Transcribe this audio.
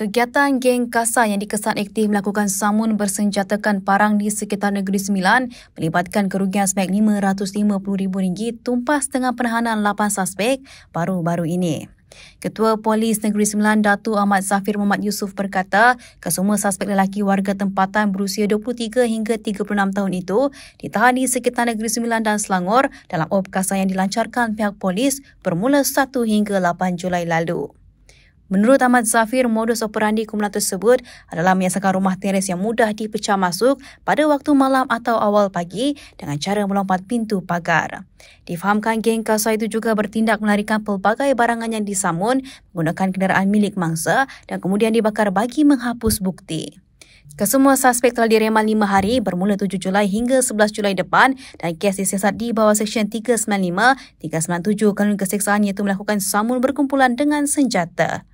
Kegiatan geng kasar yang dikesan aktif melakukan samun bersenjatakan parang di sekitar Negeri Sembilan melibatkan kerugian sebaik RM550,000 tumpas dengan penahanan 8 suspek baru-baru ini. Ketua Polis Negeri Sembilan Datu Ahmad Zafir Muhammad Yusuf berkata, kesemua suspek lelaki warga tempatan berusia 23 hingga 36 tahun itu ditahan di sekitar Negeri Sembilan dan Selangor dalam op kasar yang dilancarkan pihak polis bermula 1 hingga 8 Julai lalu. Menurut Ahmad Zafir, modus operandi kumulat tersebut adalah menyiasakan rumah teres yang mudah dipecah masuk pada waktu malam atau awal pagi dengan cara melompat pintu pagar. Difahamkan geng kasar itu juga bertindak melarikan pelbagai barangan yang disamun menggunakan kenderaan milik mangsa dan kemudian dibakar bagi menghapus bukti. Kesemua suspek telah direman 5 hari bermula 7 Julai hingga 11 Julai depan dan kes disiasat di bawah Seksyen 395-397 Kanun Keseksaan iaitu melakukan samun berkumpulan dengan senjata.